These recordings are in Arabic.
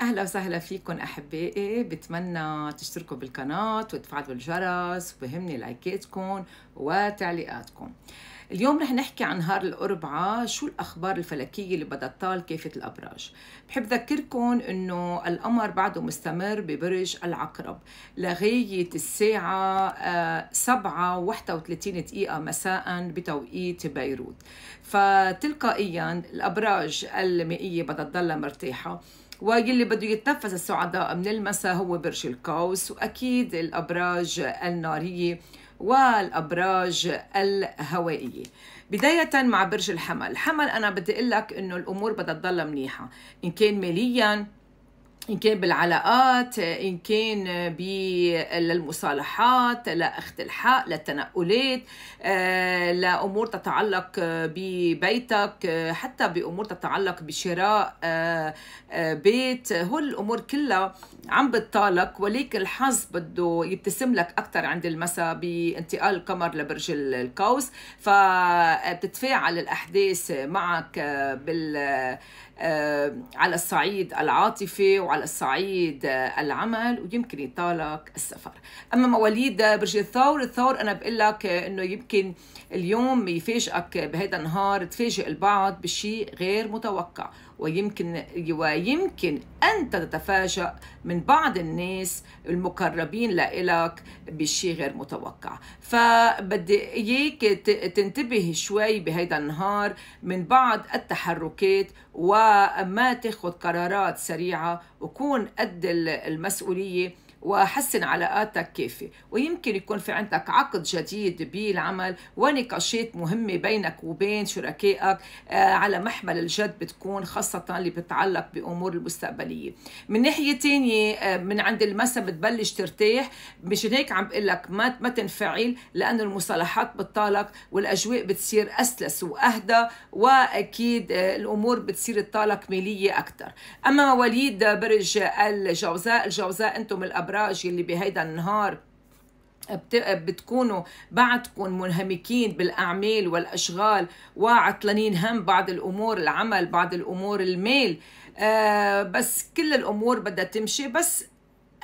اهلا وسهلا فيكم احبائي بتمنى تشتركوا بالقناه وتفعلوا الجرس وبهمني لايكاتكم وتعليقاتكم اليوم رح نحكي عن نهار الأربعاء شو الأخبار الفلكية اللي بدها تطال كافة الأبراج بحب ذكركم أنه القمر بعده مستمر ببرج العقرب لغاية الساعة 7 آه، وثلاثين دقيقة مساء بتوقيت بيروت فتلقائيا الأبراج المائية بدها تضلها مرتاحة واللي بده يتنفس السعداء من المساء هو برج القوس واكيد الابراج الناريه والابراج الهوائيه بداية مع برج الحمل، الحمل أنا بدي أقول لك إنه الأمور بدها تضل منيحة، إن كان مالياً إن كان بالعلاقات إن كان بالمصالحات لأخذ الحق للتنقلات آه، لأمور تتعلق ببيتك حتى بأمور تتعلق بشراء آه، آه، بيت هول الأمور كلها عم بتطالك ولكن الحظ بده يبتسم لك أكثر عند المساء بانتقال القمر لبرج القوس فبتتفاعل الأحداث معك بال على الصعيد العاطفي وعلى على الصعيد آه، العمل ويمكن يطالك السفر اما مواليد آه، برج الثور الثور انا بقول لك آه، انه يمكن اليوم يفاجئك بهذا النهار تفاجئ البعض بشيء غير متوقع ويمكن ويمكن أن تتفاجأ من بعض الناس المقربين لإلك بشيء غير متوقع فبدي إياك تنتبه شوي بهيدا النهار من بعض التحركات وما تاخذ قرارات سريعة وكون قد المسؤولية وحسن علاقاتك كافي ويمكن يكون في عندك عقد جديد بالعمل ونقاشات مهمة بينك وبين شركائك آه، على محمل الجد بتكون خاصة اللي بتتعلق بأمور المستقبلية من ناحية تانية آه، من عند المسا بتبلش ترتاح مشان هيك عم بقول لك ما ما تنفعل لأنه المصالحات بتطالك والأجواء بتصير أسلس وأهدى وأكيد آه، الأمور بتصير تطالك مالية أكثر أما مواليد برج الجوزاء الجوزاء أنتم الأب الابراج اللي بهيدا النهار بتكونوا بعدكم منهمكين بالاعمال والاشغال وعطلانين هم بعض الامور العمل بعض الامور الميل آه بس كل الامور بدها تمشي بس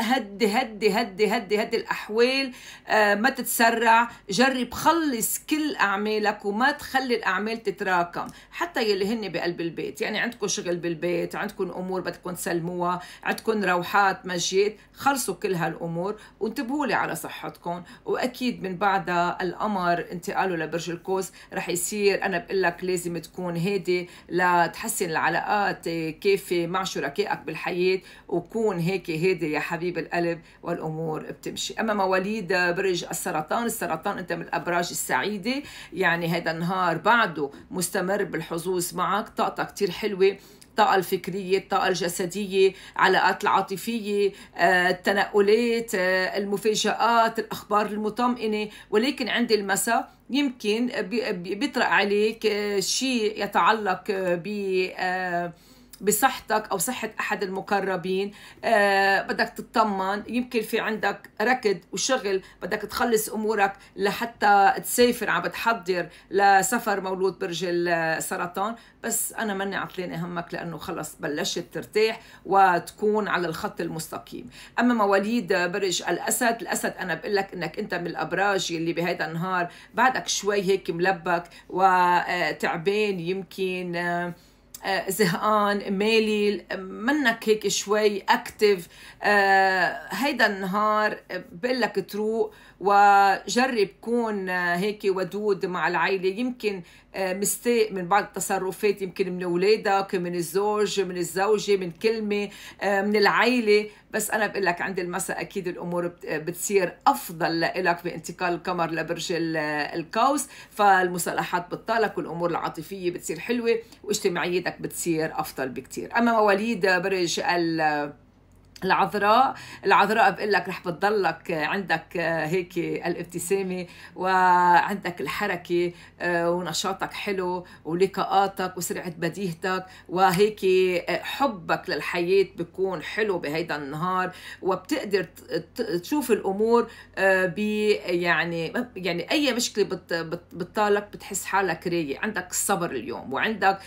هدي هدي هدي هدي هدي الأحوال آه ما تتسرع جرب خلص كل أعمالك وما تخلي الأعمال تتراكم حتى يلي هن بقلب البيت يعني عندكم شغل بالبيت عندكم أمور بدكم تسلموها عندكم روحات مجيت خلصوا كل هالأمور وانتبهوا لي على صحتكم وأكيد من بعدها القمر انتقاله لبرج القوس رح يصير أنا بقول لك لازم تكون هادي لتحسن العلاقات كافي مع شركائك بالحياة وكون هيك هادي يا حبيبي حبيب القلب والامور بتمشي اما مواليد برج السرطان السرطان انت من الابراج السعيده يعني هذا النهار بعده مستمر بالحظوظ معك طاقتك كتير حلوه الطاقة الفكرية الطاقة الجسدية علاقات العاطفية آه، التنقلات آه، المفاجآت الأخبار المطمئنة ولكن عند المساء يمكن بيطرق عليك آه، شيء يتعلق ب بصحتك او صحه احد المقربين آه بدك تطمن يمكن في عندك ركض وشغل بدك تخلص امورك لحتى تسافر عم بتحضر لسفر مولود برج السرطان بس انا ماني عطلانه همك لانه خلص بلشت ترتاح وتكون على الخط المستقيم اما مواليد برج الاسد الاسد انا بقول لك انك انت من الابراج اللي بهذا النهار بعدك شوي هيك ملبك وتعبان يمكن آه، آه، زهقان مالي منك هيك شوي اكتف آه، هيدا النهار آه، بقول لك تروق وجرب كون آه، هيك ودود مع العائله يمكن آه، مستاء من بعض التصرفات يمكن من اولادك من الزوج من الزوجه من كلمه آه، من العائله بس انا بقول لك عند المساء اكيد الامور بتصير افضل لك بانتقال القمر لبرج القوس فالمصالحات بتطالك والامور العاطفيه بتصير حلوه واجتماعيتك بتصير افضل بكتير اما مواليد برج ال العذراء العذراء بقول لك رح بتضلك آه، عندك آه، هيك الابتسامة وعندك الحركة آه، ونشاطك حلو ولقاءاتك وسرعة بديهتك وهيك حبك للحياة بيكون حلو بهيدا النهار وبتقدر تشوف الأمور ب يعني يعني أي مشكلة بتطالك بتحس حالك رايق عندك الصبر اليوم وعندك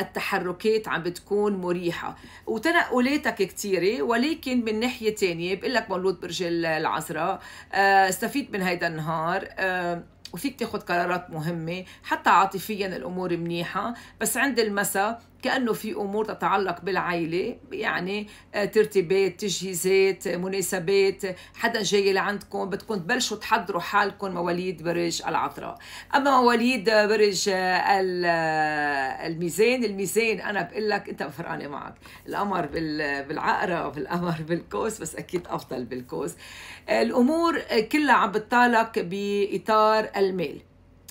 التحركات عم بتكون مريحة وتنقلاتك كثيره ولكن من ناحيه تانية بقول لك مولود برج العذراء آه، استفيد من هيدا النهار آه، وفيك تاخذ قرارات مهمه حتى عاطفيا الامور منيحه بس عند المساء كأنه في أمور تتعلق بالعائلة يعني آه، ترتيبات تجهيزات آه، مناسبات حدا جاي لعندكم بدكم تبلشوا تحضروا حالكم مواليد برج العذراء أما مواليد برج آه، الميزان الميزان أنا بقول لك أنت فرقانة معك القمر بالعقرب القمر بالكوس بس أكيد أفضل بالكوس الأمور كلها عم بتطالك بإطار المال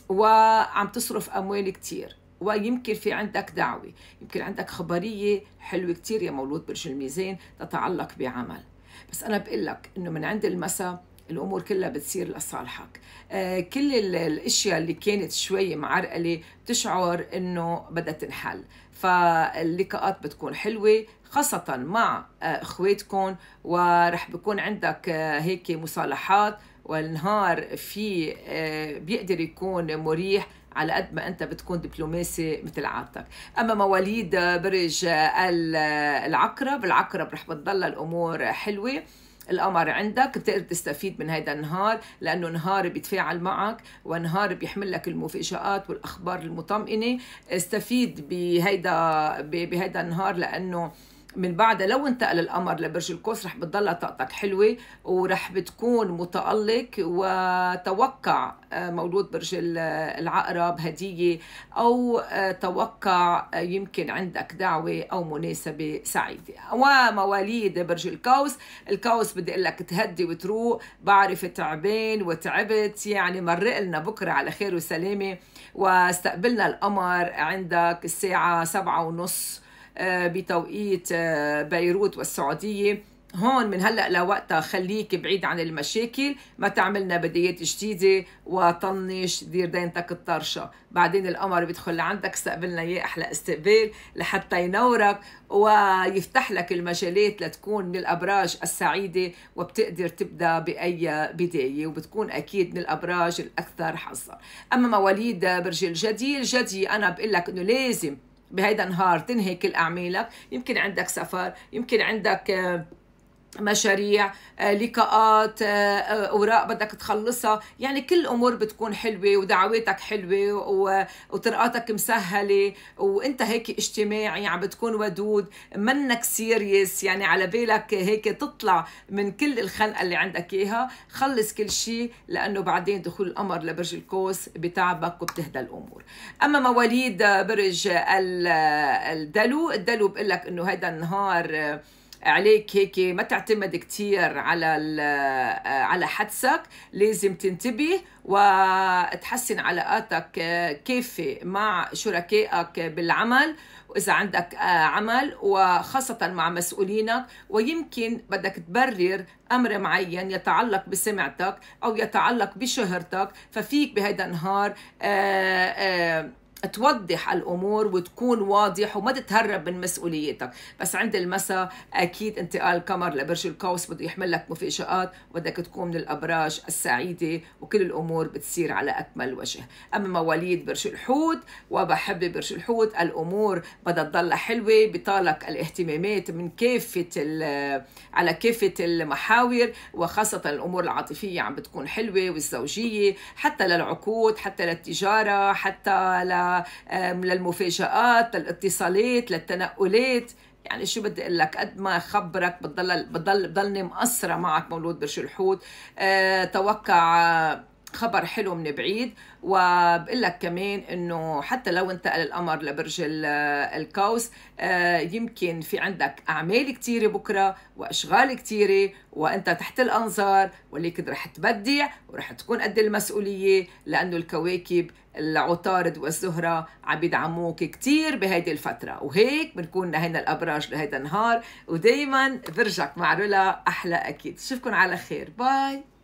وعم تصرف أموال كتير ويمكن في عندك دعوة يمكن عندك خبرية حلوة كتير يا مولود برج الميزان تتعلق بعمل بس أنا بقول لك إنه من عند المساء الامور كلها بتصير لصالحك آه كل الاشياء اللي كانت شوي معرقله بتشعر انه بدها تنحل فاللقاءات بتكون حلوه خاصه مع آه، اخواتكم ورح بكون عندك آه، هيك مصالحات والنهار في آه، بيقدر يكون مريح على قد ما انت بتكون دبلوماسي مثل عادتك اما مواليد آه، برج آه، العقرب العقرب رح بتضل الامور حلوه القمر عندك بتقدر تستفيد من هذا النهار لانه نهار بيتفاعل معك ونهار بيحمل لك المفاجآت والاخبار المطمئنه استفيد بهيدا بهيدا النهار لانه من بعدها لو انتقل القمر لبرج القوس رح بتضلها طاقتك حلوه ورح بتكون متالق وتوقع آه، مولود برج العقرب هديه او آه، توقع آه، يمكن عندك دعوه او مناسبه سعيده ومواليد برج القوس القوس بدي اقول لك تهدي وتروق بعرف تعبان وتعبت يعني مرق لنا بكره على خير وسلامه واستقبلنا القمر عندك الساعه سبعة ونص آه، بتوقيت آه، بيروت والسعودية هون من هلا لوقتها خليك بعيد عن المشاكل ما تعملنا بدايات جديده وطنش دير دينتك الطرشه بعدين القمر بيدخل لعندك استقبلنا اياه احلى استقبال لحتى ينورك ويفتح لك المجالات لتكون من الابراج السعيده وبتقدر تبدا باي بدايه وبتكون اكيد من الابراج الاكثر حظا اما مواليد برج الجدي الجدي انا بقول لك انه لازم بهيدا النهار تنهي كل اعمالك يمكن عندك سفر يمكن عندك آه، مشاريع آه، لقاءات آه، آه، اوراق بدك تخلصها يعني كل الامور بتكون حلوه ودعواتك حلوه وطرقاتك مسهله وانت هيك اجتماعي عم بتكون ودود منك سيريس يعني على بالك هيك تطلع من كل الخنقه اللي عندك اياها خلص كل شيء لانه بعدين دخول القمر لبرج القوس بتعبك وبتهدى الامور اما مواليد برج الدلو الدلو بقول لك انه هذا النهار عليك هيك ما تعتمد كثير على آه، على حدسك لازم تنتبه وتحسن علاقاتك آه، كافة مع شركائك بالعمل وإذا عندك آه، عمل وخاصة مع مسؤولينك ويمكن بدك تبرر أمر معين يتعلق بسمعتك أو يتعلق بشهرتك ففيك بهذا النهار توضح الامور وتكون واضح وما تتهرب من مسؤوليتك بس عند المساء اكيد انتقال القمر لبرج القوس بده يحمل لك مفاجات وبدك تكون من الابراج السعيده وكل الامور بتصير على اكمل وجه اما مواليد برج الحوت وبحب برج الحوت الامور بدها تضل حلوه بطالك الاهتمامات من كافه على كافه المحاور وخاصه الامور العاطفيه عم بتكون حلوه والزوجيه حتى للعقود حتى للتجاره حتى ل للمفاجآت للاتصالات للتنقلات يعني شو بدي اقول لك قد ما خبرك بتضل بتضل بضلني مقصره معك مولود برج الحوت أه توقع خبر حلو من بعيد وبقول لك كمان انه حتى لو انتقل القمر لبرج القوس آه، يمكن في عندك اعمال كثيره بكره واشغال كثيره وانت تحت الانظار ولكن رح تبدع ورح تكون قد المسؤوليه لانه الكواكب العطارد والزهرة عم بيدعموك كتير بهيدي الفترة وهيك بنكون نهينا الأبراج لهيدا النهار ودايما برجك مع رولا أحلى أكيد شوفكن على خير باي